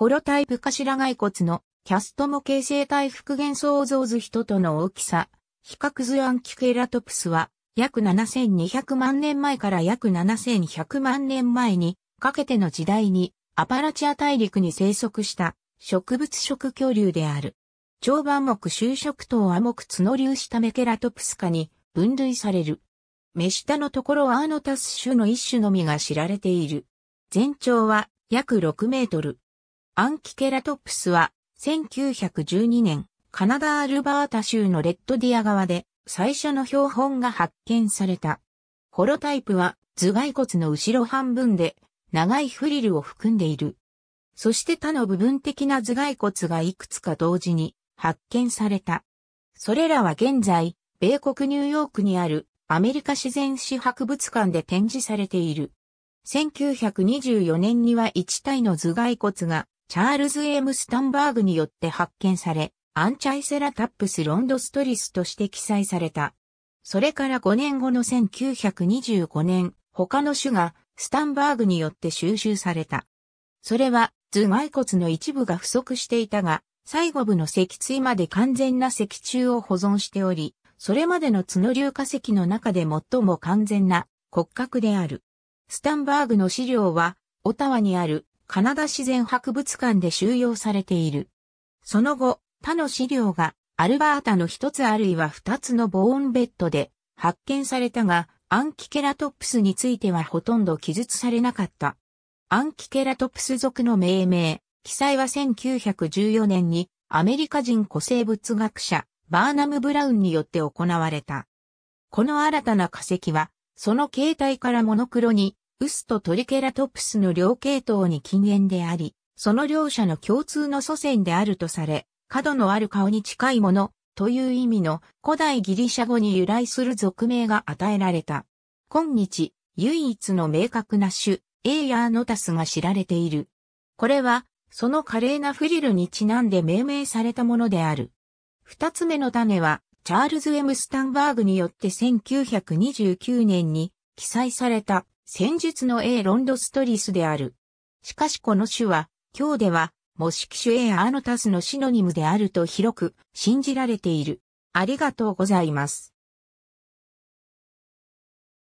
ホロタイプ頭骸骨のキャスト模型生体復元創造図人との大きさ、比較図アンキュケラトプスは約7200万年前から約7100万年前にかけての時代にアパラチア大陸に生息した植物食恐竜である。長板目就食等亜目角粒下メケラトプス科に分類される。目下のところアーノタス種の一種のみが知られている。全長は約6メートル。アンキケラトプスは、1912年、カナダアルバータ州のレッドディア側で、最初の標本が発見された。ホロタイプは、頭蓋骨の後ろ半分で、長いフリルを含んでいる。そして他の部分的な頭蓋骨がいくつか同時に発見された。それらは現在、米国ニューヨークにあるアメリカ自然史博物館で展示されている。1924年には1体の頭蓋骨がチャールズ・エム・スタンバーグによって発見され、アンチャイセラタップス・ロンドストリスとして記載された。それから5年後の1925年、他の種がスタンバーグによって収集された。それは頭蓋骨の一部が不足していたが、最後部の脊椎まで完全な脊柱を保存しており、それまでの角流化石の中で最も完全な骨格である。スタンバーグの資料は、オタワにあるカナダ自然博物館で収容されている。その後、他の資料がアルバータの一つあるいは二つのボーンベッドで発見されたが、アンキケラトプスについてはほとんど記述されなかった。アンキケラトプス族の命名、記載は1914年にアメリカ人古生物学者バーナム・ブラウンによって行われた。この新たな化石は、その形態からモノクロにウスとトリケラトプスの両系統に近縁であり、その両者の共通の祖先であるとされ、角のある顔に近いものという意味の古代ギリシャ語に由来する俗名が与えられた。今日、唯一の明確な種、エイヤーノタスが知られている。これは、その華麗なフリルにちなんで命名されたものである。二つ目の種は、チャールズ・エムスタンバーグによって1929年に記載された戦術の A ロンドストリスである。しかしこの種は、今日では、模式種 A アーノタスのシノニムであると広く信じられている。ありがとうございます。